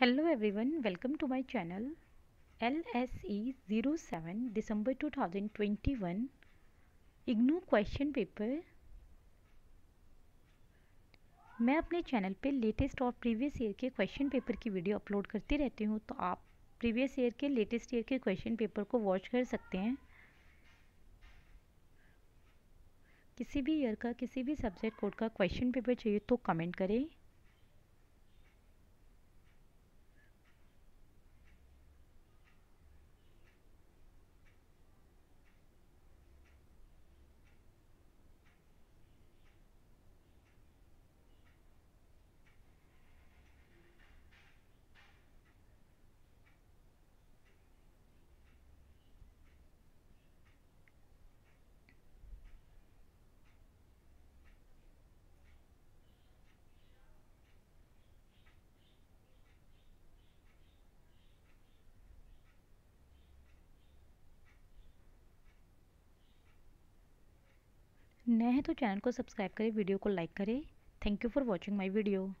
hello everyone welcome to my channel L S E zero seven December two thousand twenty one IGNOU question paper मैं अपने चैनल पे latest और previous year के question paper की video upload करती रहती हूँ तो आप प्रीवियस ईयर के लेटेस्ट ईयर के क्वेश्चन पेपर को वॉच कर सकते हैं किसी भी ईयर का किसी भी सब्जेक्ट कोड का क्वेश्चन पेपर चाहिए तो कमेंट करें नए हैं तो चैनल को सब्सक्राइब करें वीडियो को लाइक करें thank you for watching my video